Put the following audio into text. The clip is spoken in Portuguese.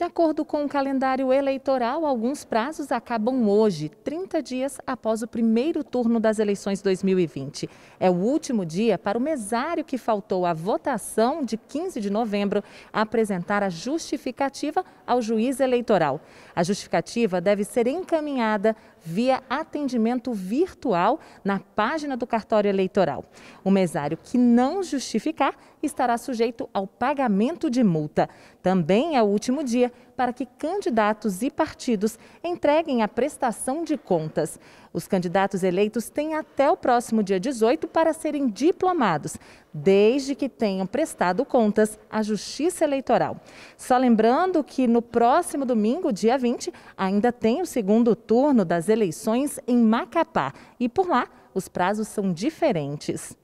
De acordo com o calendário eleitoral, alguns prazos acabam hoje, 30 dias após o primeiro turno das eleições 2020. É o último dia para o mesário que faltou à votação de 15 de novembro apresentar a justificativa ao juiz eleitoral. A justificativa deve ser encaminhada via atendimento virtual na página do cartório eleitoral. O mesário que não justificar estará sujeito ao pagamento de multa. Também é o último dia para que candidatos e partidos entreguem a prestação de contas. Os candidatos eleitos têm até o próximo dia 18 para serem diplomados, desde que tenham prestado contas à Justiça Eleitoral. Só lembrando que no próximo domingo, dia 20, ainda tem o segundo turno das eleições em Macapá e por lá os prazos são diferentes.